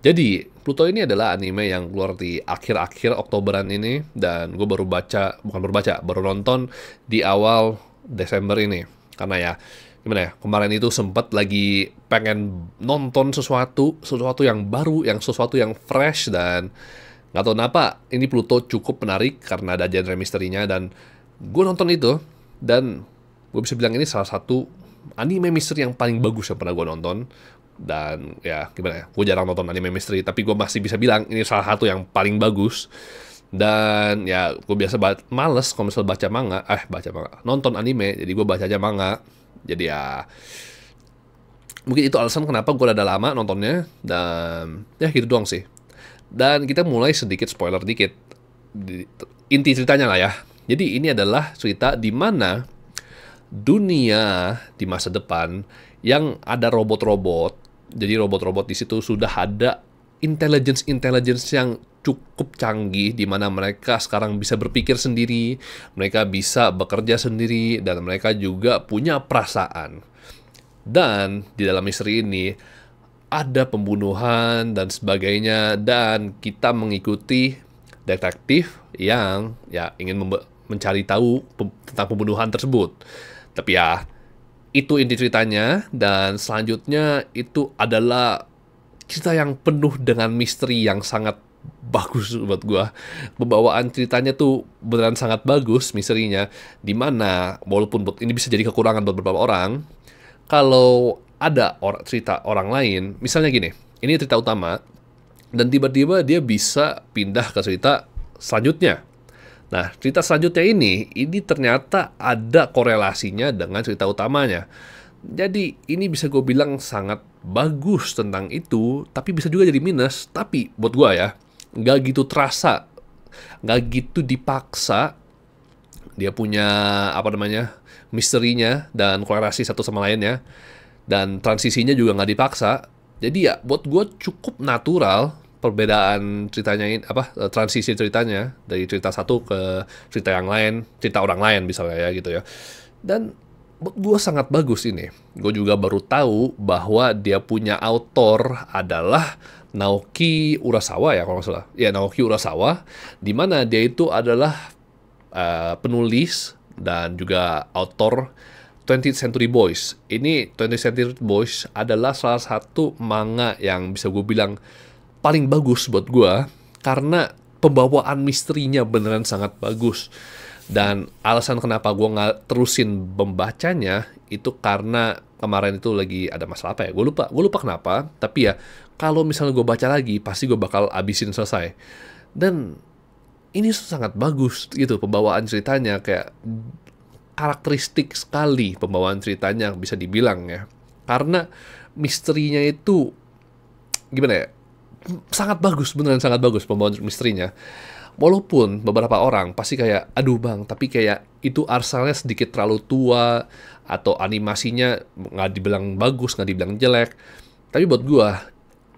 Jadi, Pluto ini adalah anime yang keluar di akhir-akhir Oktoberan ini dan gue baru baca, bukan baru baca, baru nonton di awal Desember ini. Karena ya, gimana ya, kemarin itu sempat lagi pengen nonton sesuatu, sesuatu yang baru, yang sesuatu yang fresh dan nggak tahu kenapa ini Pluto cukup menarik karena ada genre misterinya dan gue nonton itu dan gue bisa bilang ini salah satu anime misteri yang paling bagus yang pernah gue nonton dan ya gimana ya gue jarang nonton anime mystery tapi gue masih bisa bilang ini salah satu yang paling bagus dan ya gue biasa banget males kalau misal baca manga eh baca manga nonton anime jadi gue baca aja manga jadi ya mungkin itu alasan kenapa gue udah lama nontonnya dan ya gitu doang sih dan kita mulai sedikit spoiler dikit inti ceritanya lah ya jadi ini adalah cerita di mana dunia di masa depan yang ada robot-robot jadi robot-robot di situ sudah ada intelligence-intelligence yang cukup canggih di mana mereka sekarang bisa berpikir sendiri, mereka bisa bekerja sendiri dan mereka juga punya perasaan. Dan di dalam misteri ini ada pembunuhan dan sebagainya dan kita mengikuti detektif yang ya ingin mencari tahu pem tentang pembunuhan tersebut. Tapi ya itu inti ceritanya dan selanjutnya itu adalah cerita yang penuh dengan misteri yang sangat bagus buat gua. Pembawaan ceritanya tuh beneran sangat bagus misterinya di mana walaupun ini bisa jadi kekurangan buat beberapa orang kalau ada or cerita orang lain misalnya gini ini cerita utama dan tiba-tiba dia bisa pindah ke cerita selanjutnya Nah, cerita selanjutnya ini, ini ternyata ada korelasinya dengan cerita utamanya. Jadi, ini bisa gue bilang sangat bagus tentang itu, tapi bisa juga jadi minus. Tapi, buat gue ya, nggak gitu terasa, nggak gitu dipaksa dia punya, apa namanya, misterinya dan korelasi satu sama lainnya. Dan transisinya juga nggak dipaksa. Jadi ya, buat gue cukup natural, perbedaan ceritanya ini apa eh, transisi ceritanya dari cerita satu ke cerita yang lain cerita orang lain misalnya ya gitu ya dan gue sangat bagus ini gue juga baru tahu bahwa dia punya autor adalah Naoki Urasawa ya kalau nggak salah ya Naoki Urasawa di mana dia itu adalah uh, penulis dan juga autor 20th Century Boys ini 20th Century Boys adalah salah satu manga yang bisa gue bilang paling bagus buat gue karena pembawaan misterinya beneran sangat bagus dan alasan kenapa gue nggak terusin membacanya itu karena kemarin itu lagi ada masalah apa ya gue lupa gue lupa kenapa tapi ya kalau misalnya gue baca lagi pasti gue bakal abisin selesai dan ini sangat bagus gitu pembawaan ceritanya kayak karakteristik sekali pembawaan ceritanya bisa dibilang ya karena misterinya itu gimana ya sangat bagus, beneran sangat bagus pembawaan misterinya. Walaupun beberapa orang pasti kayak, aduh bang, tapi kayak itu arsalnya sedikit terlalu tua, atau animasinya nggak dibilang bagus, nggak dibilang jelek. Tapi buat gua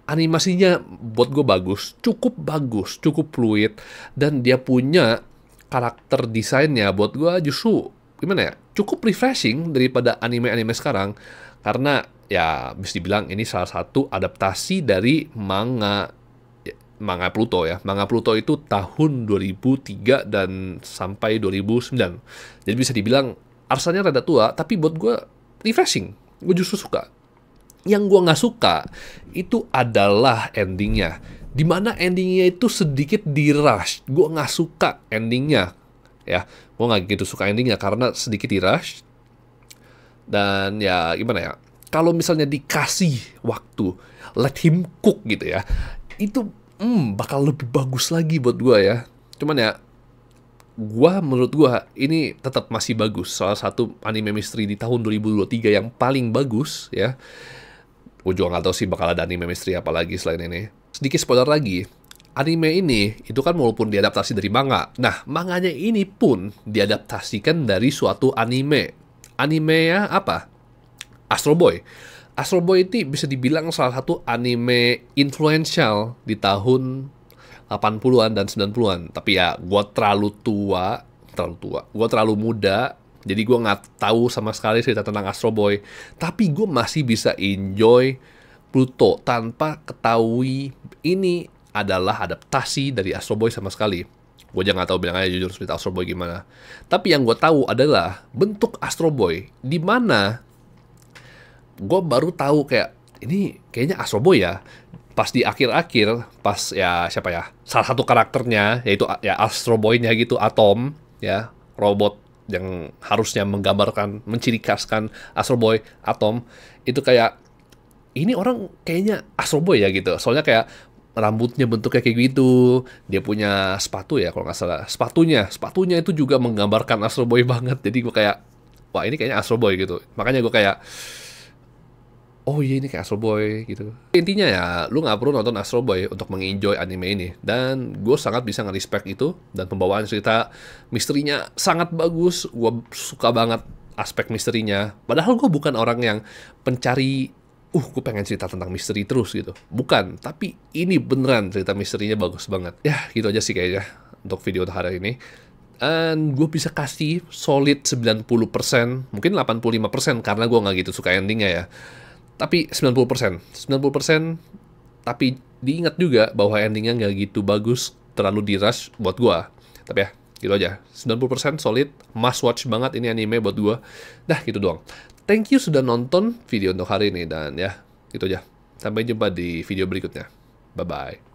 animasinya buat gue bagus, cukup bagus, cukup fluid, dan dia punya karakter desainnya buat gue justru gimana ya cukup refreshing daripada anime-anime sekarang karena ya bisa dibilang ini salah satu adaptasi dari manga manga Pluto ya. Manga Pluto itu tahun 2003 dan sampai 2009. Jadi bisa dibilang arsanya rada tua, tapi buat gue refreshing. Gue justru suka. Yang gue nggak suka itu adalah endingnya. Dimana endingnya itu sedikit di rush. Gue nggak suka endingnya ya gue nggak gitu suka endingnya karena sedikit di dan ya gimana ya kalau misalnya dikasih waktu let him cook gitu ya itu hmm, bakal lebih bagus lagi buat gue ya cuman ya gue menurut gue ini tetap masih bagus salah satu anime misteri di tahun 2023 yang paling bagus ya gue juga nggak tahu sih bakal ada anime misteri apalagi selain ini sedikit spoiler lagi Anime ini itu kan walaupun diadaptasi dari manga. Nah, manganya ini pun diadaptasikan dari suatu anime. Anime ya apa? Astro Boy. Astro Boy itu bisa dibilang salah satu anime influential di tahun 80-an dan 90-an. Tapi ya, gue terlalu tua, terlalu tua, gue terlalu muda, jadi gue nggak tahu sama sekali cerita tentang Astro Boy. Tapi gue masih bisa enjoy Pluto tanpa ketahui ini adalah adaptasi dari Astro Boy sama sekali. Gue jangan tahu bilang aja jujur cerita Astro Boy gimana. Tapi yang gue tahu adalah bentuk Astro Boy di mana gue baru tahu kayak ini kayaknya Astro Boy ya. Pas di akhir-akhir, pas ya siapa ya, salah satu karakternya yaitu ya Astro Boy-nya gitu Atom ya, robot yang harusnya menggambarkan, menciri Astro Boy, Atom itu kayak ini orang kayaknya Astro Boy ya gitu. Soalnya kayak rambutnya bentuknya kayak gitu. Dia punya sepatu ya kalau nggak salah. Sepatunya, sepatunya itu juga menggambarkan Astro Boy banget. Jadi gue kayak, wah ini kayaknya Astro Boy gitu. Makanya gue kayak, oh iya ini kayak Astro Boy gitu. Intinya ya, lu nggak perlu nonton Astro Boy untuk mengenjoy anime ini. Dan gue sangat bisa ngerespek itu. Dan pembawaan cerita misterinya sangat bagus. Gue suka banget aspek misterinya. Padahal gue bukan orang yang pencari uh gue pengen cerita tentang misteri terus gitu. Bukan, tapi ini beneran cerita misterinya bagus banget. Ya gitu aja sih kayaknya untuk video hari ini. Dan gue bisa kasih solid 90%, mungkin 85% karena gue nggak gitu suka endingnya ya. Tapi 90%, 90% tapi diingat juga bahwa endingnya nggak gitu bagus, terlalu diras buat gue. Tapi ya, Gitu aja. 90% solid, must watch banget ini anime buat gua. Dah gitu doang. Thank you sudah nonton video untuk hari ini dan ya, gitu aja. Sampai jumpa di video berikutnya. Bye bye.